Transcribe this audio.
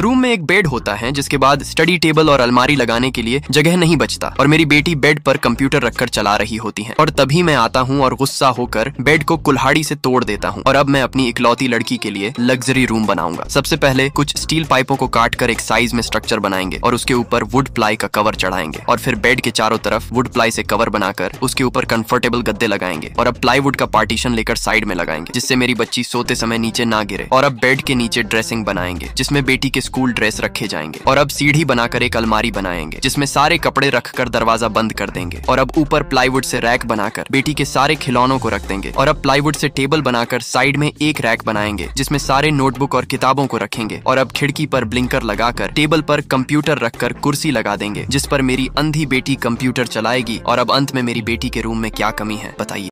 room में एक bed होता है जिसके बाद स्टडी टेबल और अलमारी लगाने के लिए जगह नहीं बचता और मेरी बेटी बेड पर कंप्यूटर रखकर चला रही होती है और तभी मैं आता हूँ और गुस्सा होकर बेड को कुल्हाड़ी से तोड़ देता हूँ और अब मैं अपनी इकलौती लड़की के लिए लग्जरी रूम बनाऊंगा सबसे पहले कुछ स्टील पाइपों को काट कर एक साइज में स्ट्रक्चर बनाएंगे और उसके ऊपर वुड प्लाई का कवर चढ़ाएंगे और फिर बेड के चारों तरफ वुड प्लाई से कवर बनाकर उसके ऊपर कंफर्टेबल गद्दे लगाएंगे और अब प्लाईवुड का पार्टीशन लेकर साइड में लगाएंगे जिससे मेरी बच्ची सोते समय नीचे ना गिरे और अब बेड के नीचे ड्रेसिंग बनाएंगे जिसमें बेटी के स्कूल ड्रेस रखे जाएंगे और अब सीढ़ी बनाकर एक अलमारी बनाएंगे जिसमें सारे कपड़े रखकर दरवाजा बंद कर देंगे और अब ऊपर प्लाईवुड से रैक बनाकर बेटी के सारे खिलौनों को रख देंगे और अब प्लाईवुड से टेबल बनाकर साइड में एक रैक बनाएंगे जिसमें सारे नोटबुक और किताबों को रखेंगे और अब खिड़की पर ब्लिंकर लगाकर टेबल पर कंप्यूटर रखकर कुर्सी लगा देंगे जिस पर मेरी अंधी बेटी कंप्यूटर चलाएगी और अब अंत में मेरी बेटी के रूम में क्या कमी है बताइए